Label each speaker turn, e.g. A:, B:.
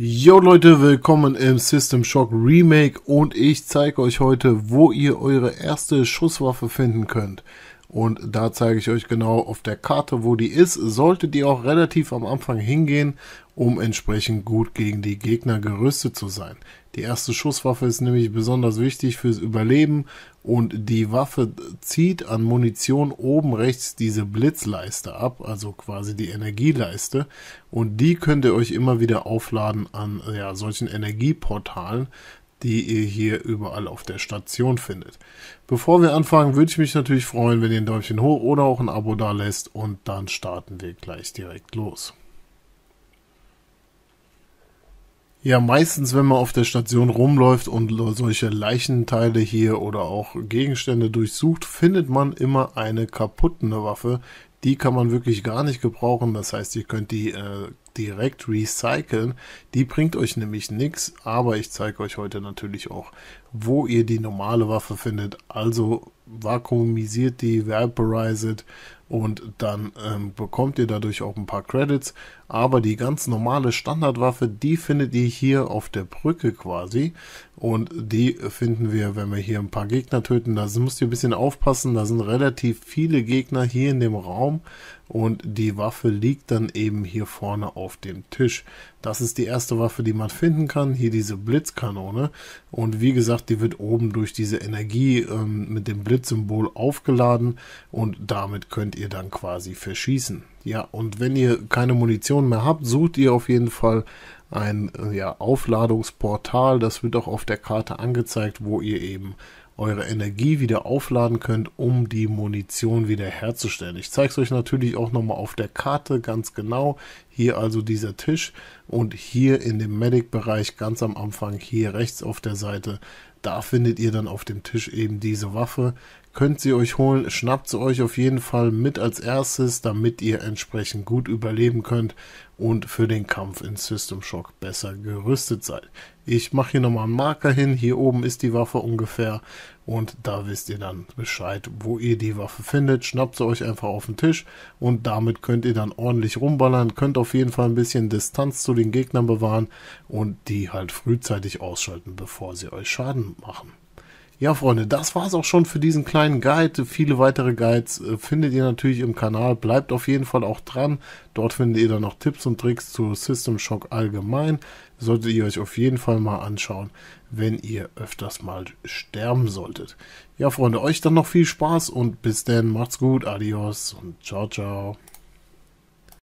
A: Jo Leute, willkommen im System Shock Remake und ich zeige euch heute, wo ihr eure erste Schusswaffe finden könnt. Und da zeige ich euch genau auf der Karte, wo die ist. Solltet ihr auch relativ am Anfang hingehen, um entsprechend gut gegen die Gegner gerüstet zu sein. Die erste Schusswaffe ist nämlich besonders wichtig fürs Überleben und die Waffe zieht an Munition oben rechts diese Blitzleiste ab, also quasi die Energieleiste. Und die könnt ihr euch immer wieder aufladen an ja, solchen Energieportalen die ihr hier überall auf der Station findet. Bevor wir anfangen, würde ich mich natürlich freuen, wenn ihr ein Däumchen hoch oder auch ein Abo da lässt und dann starten wir gleich direkt los. Ja, meistens, wenn man auf der Station rumläuft und solche Leichenteile hier oder auch Gegenstände durchsucht, findet man immer eine kaputte Waffe. Die kann man wirklich gar nicht gebrauchen. Das heißt, ihr könnt die äh, direkt recyceln. Die bringt euch nämlich nichts, aber ich zeige euch heute natürlich auch, wo ihr die normale Waffe findet. Also vakuumisiert die, vaporized und dann ähm, bekommt ihr dadurch auch ein paar Credits. Aber die ganz normale Standardwaffe, die findet ihr hier auf der Brücke quasi. Und die finden wir, wenn wir hier ein paar Gegner töten. Da müsst ihr ein bisschen aufpassen. Da sind relativ viele Gegner hier in dem Raum und die Waffe liegt dann eben hier vorne auf dem Tisch. Das ist die erste Waffe, die man finden kann. Hier diese Blitzkanone. Und wie gesagt, die wird oben durch diese Energie ähm, mit dem Blitzsymbol aufgeladen und damit könnt ihr dann quasi verschießen. Ja, und wenn ihr keine Munition mehr habt, sucht ihr auf jeden Fall ein äh, ja, Aufladungsportal. Das wird auch auf der Karte angezeigt, wo ihr eben eure Energie wieder aufladen könnt, um die Munition wieder herzustellen. Ich zeige es euch natürlich auch nochmal auf der Karte ganz genau. Hier also dieser Tisch und hier in dem Medic-Bereich ganz am Anfang hier rechts auf der Seite da findet ihr dann auf dem Tisch eben diese Waffe könnt sie euch holen, schnappt sie euch auf jeden Fall mit als erstes, damit ihr entsprechend gut überleben könnt und für den Kampf in System Shock besser gerüstet seid. Ich mache hier nochmal einen Marker hin, hier oben ist die Waffe ungefähr und da wisst ihr dann Bescheid, wo ihr die Waffe findet. Schnappt sie euch einfach auf den Tisch und damit könnt ihr dann ordentlich rumballern, könnt auf jeden Fall ein bisschen Distanz zu den Gegnern bewahren und die halt frühzeitig ausschalten, bevor sie euch Schaden machen. Ja, Freunde, das war es auch schon für diesen kleinen Guide. Viele weitere Guides äh, findet ihr natürlich im Kanal. Bleibt auf jeden Fall auch dran. Dort findet ihr dann noch Tipps und Tricks zu System Shock allgemein. Solltet ihr euch auf jeden Fall mal anschauen, wenn ihr öfters mal sterben solltet. Ja, Freunde, euch dann noch viel Spaß und bis dann. Macht's gut. Adios und ciao, ciao.